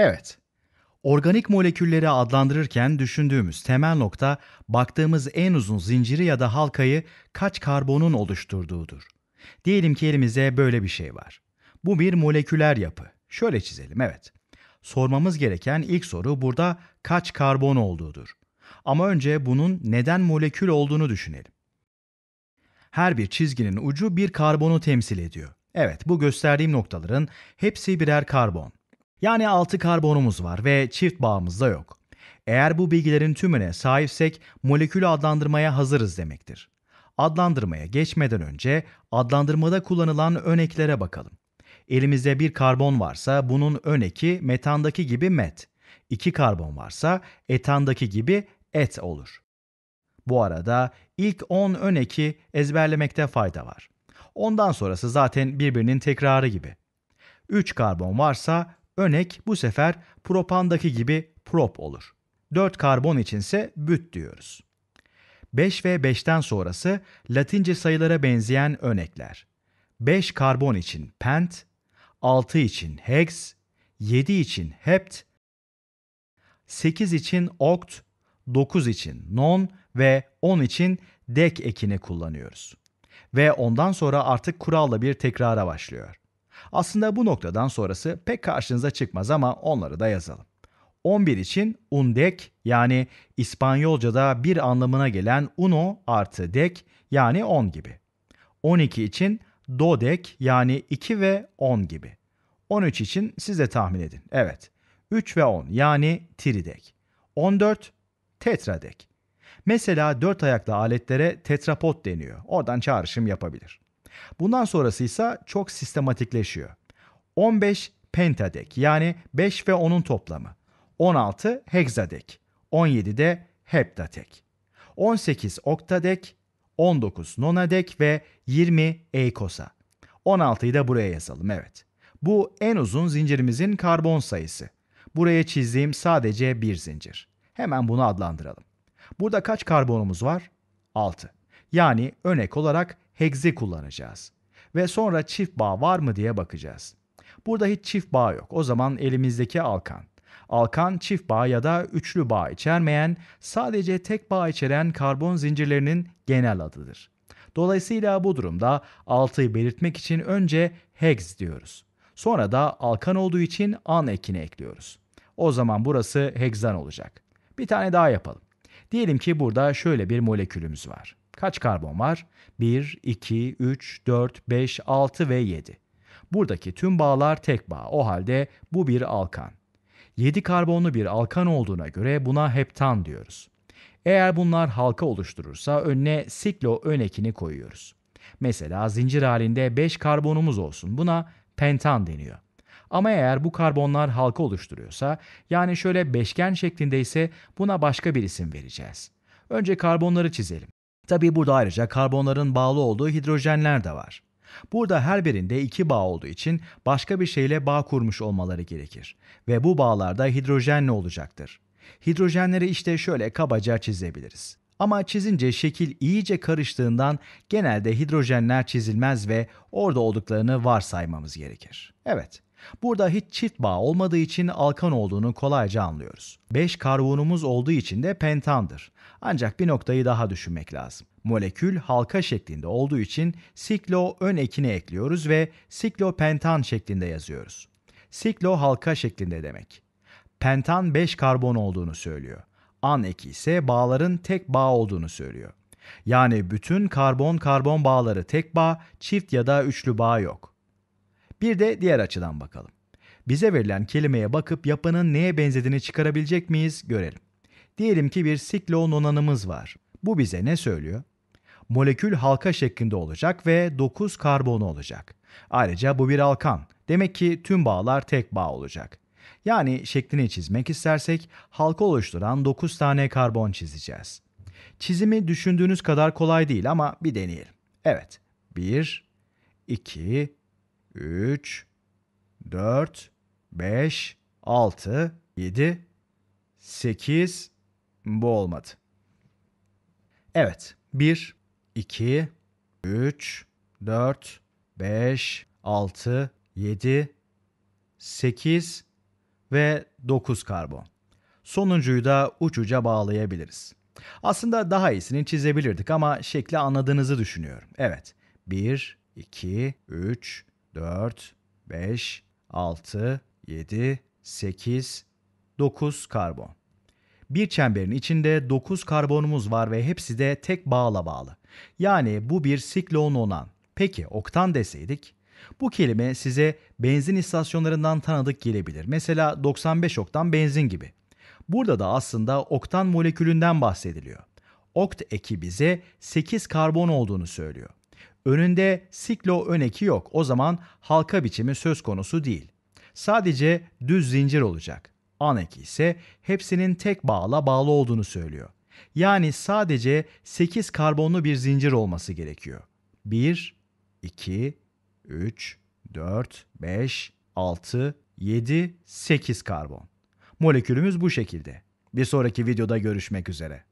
Evet. Organik molekülleri adlandırırken düşündüğümüz temel nokta baktığımız en uzun zinciri ya da halkayı kaç karbonun oluşturduğudur. Diyelim ki elimizde böyle bir şey var. Bu bir moleküler yapı. Şöyle çizelim, evet. Sormamız gereken ilk soru burada kaç karbon olduğudur. Ama önce bunun neden molekül olduğunu düşünelim. Her bir çizginin ucu bir karbonu temsil ediyor. Evet, bu gösterdiğim noktaların hepsi birer karbon. Yani 6 karbonumuz var ve çift bağımız da yok. Eğer bu bilgilerin tümüne sahipsek molekülü adlandırmaya hazırız demektir. Adlandırmaya geçmeden önce adlandırmada kullanılan öneklere bakalım. Elimizde bir karbon varsa bunun öneki metandaki gibi met, İki karbon varsa etandaki gibi et olur. Bu arada ilk 10 öneki ezberlemekte fayda var. Ondan sonrası zaten birbirinin tekrarı gibi. 3 karbon varsa Örnek bu sefer propandaki gibi prop olur. 4 karbon içinse büt diyoruz. 5 ve 5'ten sonrası latince sayılara benzeyen örnekler. 5 karbon için pent, 6 için hex, 7 için hept, 8 için oct, 9 için non ve 10 için dek ekini kullanıyoruz. Ve ondan sonra artık kuralla bir tekrara başlıyor. Aslında bu noktadan sonrası pek karşınıza çıkmaz ama onları da yazalım. 11 için undek yani İspanyolca'da bir anlamına gelen uno artı dek yani 10 gibi. 12 için dodek yani 2 ve 10 gibi. 13 için siz de tahmin edin. Evet. 3 ve 10 yani tridek. 14 tetradek. Mesela dört ayaklı aletlere tetrapod deniyor. Oradan çağrışım yapabilir. Bundan sonrası ise çok sistematikleşiyor. 15 pentadek yani 5 ve 10'un toplamı. 16 hexadek, 17 de heptadek. 18 oktadek, 19 nonadek ve 20 eikosa. 16'yı da buraya yazalım evet. Bu en uzun zincirimizin karbon sayısı. Buraya çizdiğim sadece bir zincir. Hemen bunu adlandıralım. Burada kaç karbonumuz var? 6. Yani örnek olarak hex'i kullanacağız. Ve sonra çift bağ var mı diye bakacağız. Burada hiç çift bağ yok. O zaman elimizdeki alkan. Alkan çift bağ ya da üçlü bağ içermeyen, sadece tek bağ içeren karbon zincirlerinin genel adıdır. Dolayısıyla bu durumda altıyı belirtmek için önce hex diyoruz. Sonra da alkan olduğu için an ekini ekliyoruz. O zaman burası hexan olacak. Bir tane daha yapalım. Diyelim ki burada şöyle bir molekülümüz var. Kaç karbon var? 1, 2, 3, 4, 5, 6 ve 7. Buradaki tüm bağlar tek bağ. O halde bu bir alkan. 7 karbonlu bir alkan olduğuna göre buna heptan diyoruz. Eğer bunlar halka oluşturursa önüne siklo ön ekini koyuyoruz. Mesela zincir halinde 5 karbonumuz olsun. Buna pentan deniyor. Ama eğer bu karbonlar halka oluşturuyorsa, yani şöyle beşgen şeklinde ise buna başka bir isim vereceğiz. Önce karbonları çizelim. Tabii burada ayrıca karbonların bağlı olduğu hidrojenler de var. Burada her birinde iki bağ olduğu için başka bir şeyle bağ kurmuş olmaları gerekir ve bu bağlarda hidrojenle olacaktır. Hidrojenleri işte şöyle kabaca çizebiliriz. Ama çizince şekil iyice karıştığından genelde hidrojenler çizilmez ve orada olduklarını varsaymamız gerekir. Evet, Burada hiç çift bağ olmadığı için alkan olduğunu kolayca anlıyoruz. 5 karbonumuz olduğu için de pentandır. Ancak bir noktayı daha düşünmek lazım. Molekül halka şeklinde olduğu için siklo ön ekine ekliyoruz ve pentan şeklinde yazıyoruz. Siklo halka şeklinde demek. Pentan 5 karbon olduğunu söylüyor. An eki ise bağların tek bağ olduğunu söylüyor. Yani bütün karbon karbon bağları tek bağ, çift ya da üçlü bağ yok. Bir de diğer açıdan bakalım. Bize verilen kelimeye bakıp yapının neye benzediğini çıkarabilecek miyiz görelim. Diyelim ki bir siklon nonanımız var. Bu bize ne söylüyor? Molekül halka şeklinde olacak ve 9 karbonu olacak. Ayrıca bu bir alkan. Demek ki tüm bağlar tek bağ olacak. Yani şeklini çizmek istersek halka oluşturan 9 tane karbon çizeceğiz. Çizimi düşündüğünüz kadar kolay değil ama bir deneyelim. Evet. 1 2 3, 4, 5, 6, 7, 8. Bu olmadı. Evet. 1, 2, 3, 4, 5, 6, 7, 8 ve 9 karbon. Sonuncuyu da uçuca bağlayabiliriz. Aslında daha iyisini çizebilirdik ama şekli anladığınızı düşünüyorum. Evet. 1, 2, 3, 4, 5, 6, 7, 8, 9 karbon. Bir çemberin içinde 9 karbonumuz var ve hepsi de tek bağla bağlı. Yani bu bir siklon onan. Peki oktan deseydik? Bu kelime size benzin istasyonlarından tanıdık gelebilir. Mesela 95 oktan benzin gibi. Burada da aslında oktan molekülünden bahsediliyor. Okt eki bize 8 karbon olduğunu söylüyor. Önünde siklo öneki yok. O zaman halka biçimi söz konusu değil. Sadece düz zincir olacak. An ise hepsinin tek bağla bağlı olduğunu söylüyor. Yani sadece 8 karbonlu bir zincir olması gerekiyor. 1, 2, 3, 4, 5, 6, 7, 8 karbon. Molekülümüz bu şekilde. Bir sonraki videoda görüşmek üzere.